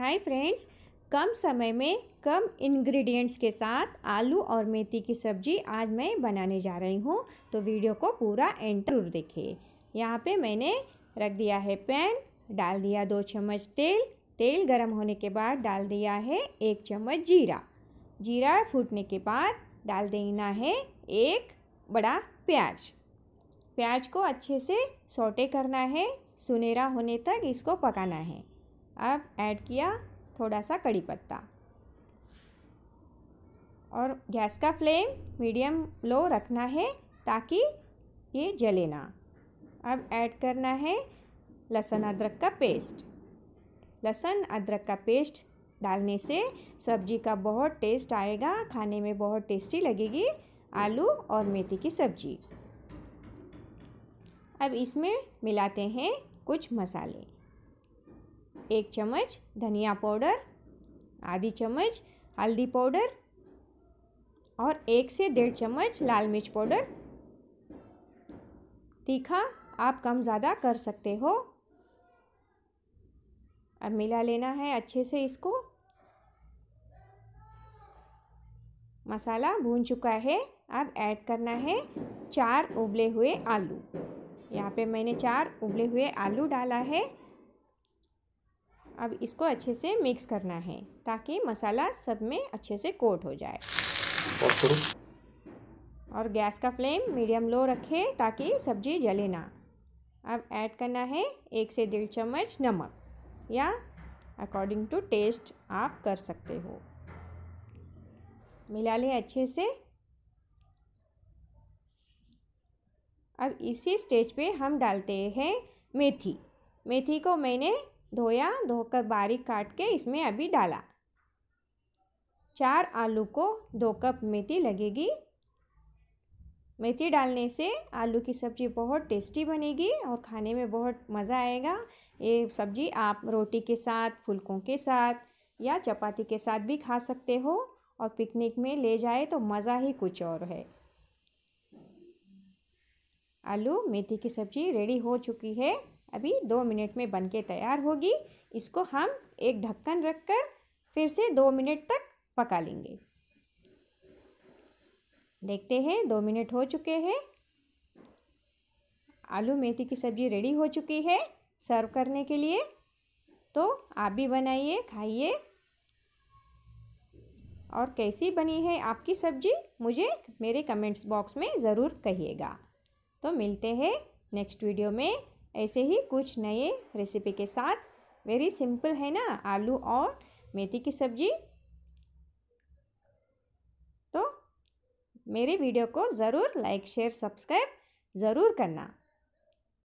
hi friends कम समय में कम ingredients के साथ आलू और मेथी की सब्जी आज मैं बनाने जा रही हूँ तो वीडियो को पूरा एंड जरूर देखिए यहाँ पे मैंने रख दिया है पैन डाल दिया दो चम्मच तेल तेल गरम होने के बाद डाल दिया है एक चम्मच जीरा जीरा फूटने के बाद डाल देना है एक बड़ा प्याज प्याज को अच्छे से सोटे करना है सुनहरा होने तक इसको पकाना है अब ऐड किया थोड़ा सा कड़ी पत्ता और गैस का फ्लेम मीडियम लो रखना है ताकि ये जले ना अब ऐड करना है लहसुन अदरक का पेस्ट लहसुन अदरक का पेस्ट डालने से सब्जी का बहुत टेस्ट आएगा खाने में बहुत टेस्टी लगेगी आलू और मेथी की सब्जी अब इसमें मिलाते हैं कुछ मसाले एक चम्मच धनिया पाउडर आधी चम्मच हल्दी पाउडर और एक से डेढ़ चम्मच लाल मिर्च पाउडर तीखा आप कम ज़्यादा कर सकते हो अब मिला लेना है अच्छे से इसको मसाला भून चुका है अब ऐड करना है चार उबले हुए आलू यहाँ पे मैंने चार उबले हुए आलू डाला है अब इसको अच्छे से मिक्स करना है ताकि मसाला सब में अच्छे से कोट हो जाए और गैस का फ्लेम मीडियम लो रखें ताकि सब्जी जले ना अब ऐड करना है एक से डेढ़ चम्मच नमक या अकॉर्डिंग टू टेस्ट आप कर सकते हो मिला लें अच्छे से अब इसी स्टेज पे हम डालते हैं मेथी मेथी को मैंने धोया धोकर बारीक काट के इसमें अभी डाला चार आलू को दो कप मेथी लगेगी मेथी डालने से आलू की सब्ज़ी बहुत टेस्टी बनेगी और खाने में बहुत मज़ा आएगा ये सब्ज़ी आप रोटी के साथ फुलकों के साथ या चपाती के साथ भी खा सकते हो और पिकनिक में ले जाए तो मज़ा ही कुछ और है आलू मेथी की सब्ज़ी रेडी हो चुकी है अभी दो मिनट में बनके तैयार होगी इसको हम एक ढक्कन रखकर फिर से दो मिनट तक पका लेंगे देखते हैं दो मिनट हो चुके हैं आलू मेथी की सब्ज़ी रेडी हो चुकी है सर्व करने के लिए तो आप भी बनाइए खाइए और कैसी बनी है आपकी सब्ज़ी मुझे मेरे कमेंट्स बॉक्स में ज़रूर कहिएगा तो मिलते हैं नेक्स्ट वीडियो में ऐसे ही कुछ नए रेसिपी के साथ वेरी सिंपल है ना आलू और मेथी की सब्जी तो मेरे वीडियो को ज़रूर लाइक शेयर सब्सक्राइब ज़रूर करना